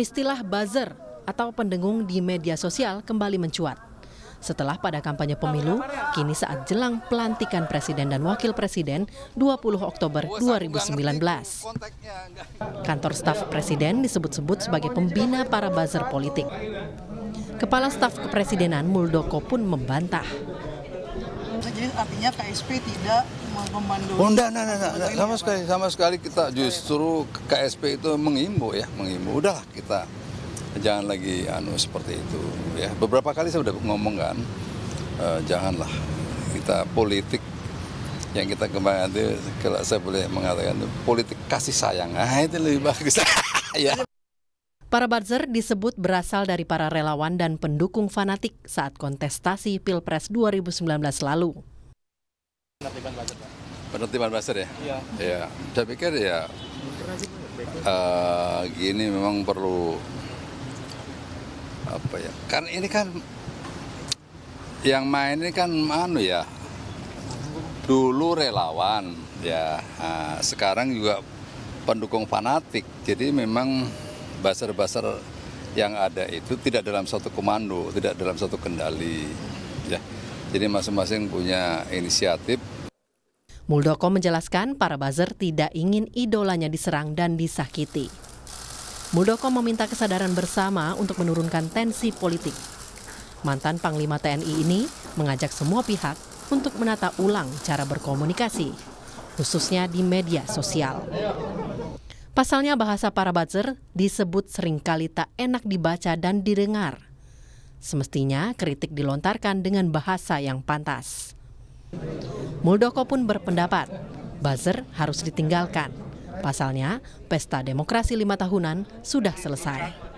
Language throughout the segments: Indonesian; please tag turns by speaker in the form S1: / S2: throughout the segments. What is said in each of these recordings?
S1: Istilah buzzer atau pendengung di media sosial kembali mencuat. Setelah pada kampanye pemilu, kini saat jelang pelantikan presiden dan wakil presiden 20 Oktober 2019. Kantor staf presiden disebut-sebut sebagai pembina para buzzer politik. Kepala staf kepresidenan Muldoko pun membantah artinya KSP tidak
S2: memandu. Oh, enggak, enggak, enggak, enggak, sama sekali, sama sekali kita justru KSP itu mengimbau ya, mengimbau. Udahlah kita jangan lagi anu seperti itu ya. Beberapa kali saya sudah ngomong kan, e, janganlah kita politik yang kita kembangkan itu kalau saya boleh mengatakan politik kasih sayang. Ah itu lebih bagus. ya.
S1: Para buzzer disebut berasal dari para relawan dan pendukung fanatik saat kontestasi Pilpres 2019 lalu.
S2: Penertiban buzzer, Pak. Penertiban buzzer ya? Iya. Ya, saya pikir ya uh, gini memang perlu apa ya? Kan ini kan yang main ini kan anu ya. Dulu relawan ya, nah, sekarang juga pendukung fanatik. Jadi memang Baser-baser yang ada itu tidak dalam satu komando, tidak dalam satu kendali. Ya. Jadi masing-masing punya inisiatif.
S1: Muldoko menjelaskan para buzzer tidak ingin idolanya diserang dan disakiti. Muldoko meminta kesadaran bersama untuk menurunkan tensi politik. Mantan Panglima TNI ini mengajak semua pihak untuk menata ulang cara berkomunikasi, khususnya di media sosial. Pasalnya bahasa para buzzer disebut seringkali tak enak dibaca dan didengar. Semestinya kritik dilontarkan dengan bahasa yang pantas. Muldoko pun berpendapat, buzzer harus ditinggalkan. Pasalnya, pesta demokrasi lima tahunan sudah selesai.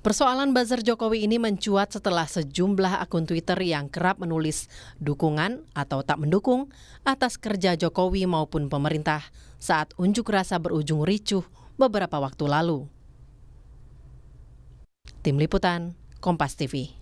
S1: Persoalan buzzer Jokowi ini mencuat setelah sejumlah akun Twitter yang kerap menulis dukungan atau tak mendukung atas kerja Jokowi maupun pemerintah saat unjuk rasa berujung ricuh beberapa waktu lalu. Tim Liputan, Kompas TV